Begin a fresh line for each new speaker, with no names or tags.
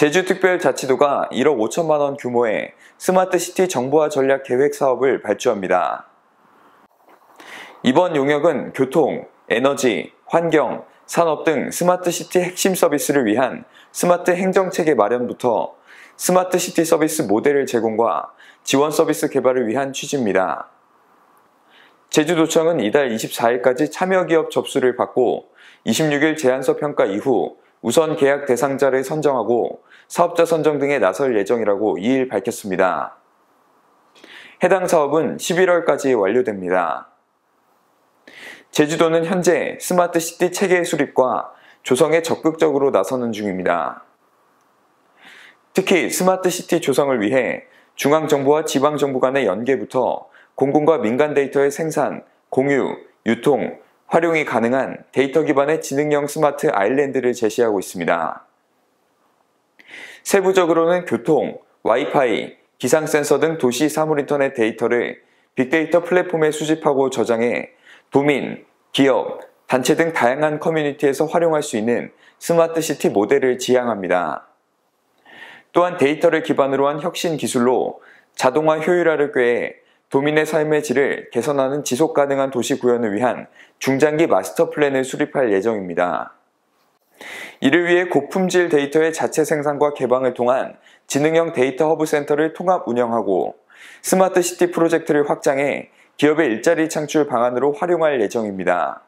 제주특별자치도가 1억 5천만 원 규모의 스마트시티 정보화 전략 계획 사업을 발주합니다. 이번 용역은 교통, 에너지, 환경, 산업 등 스마트시티 핵심 서비스를 위한 스마트 행정체계 마련부터 스마트시티 서비스 모델을 제공과 지원 서비스 개발을 위한 취지입니다. 제주도청은 이달 24일까지 참여기업 접수를 받고 26일 제안서 평가 이후 우선 계약 대상자를 선정하고 사업자 선정 등에 나설 예정이라고 2일 밝혔습니다. 해당 사업은 11월까지 완료됩니다. 제주도는 현재 스마트 시티 체계 수립과 조성에 적극적으로 나서는 중입니다. 특히 스마트 시티 조성을 위해 중앙정부와 지방정부 간의 연계부터 공공과 민간 데이터의 생산, 공유, 유통, 활용이 가능한 데이터 기반의 지능형 스마트 아일랜드를 제시하고 있습니다. 세부적으로는 교통, 와이파이, 기상 센서 등 도시 사물 인터넷 데이터를 빅데이터 플랫폼에 수집하고 저장해 도민, 기업, 단체 등 다양한 커뮤니티에서 활용할 수 있는 스마트 시티 모델을 지향합니다. 또한 데이터를 기반으로 한 혁신 기술로 자동화 효율화를 꾀해 도민의 삶의 질을 개선하는 지속 가능한 도시 구현을 위한 중장기 마스터 플랜을 수립할 예정입니다. 이를 위해 고품질 데이터의 자체 생산과 개방을 통한 지능형 데이터 허브 센터를 통합 운영하고 스마트 시티 프로젝트를 확장해 기업의 일자리 창출 방안으로 활용할 예정입니다.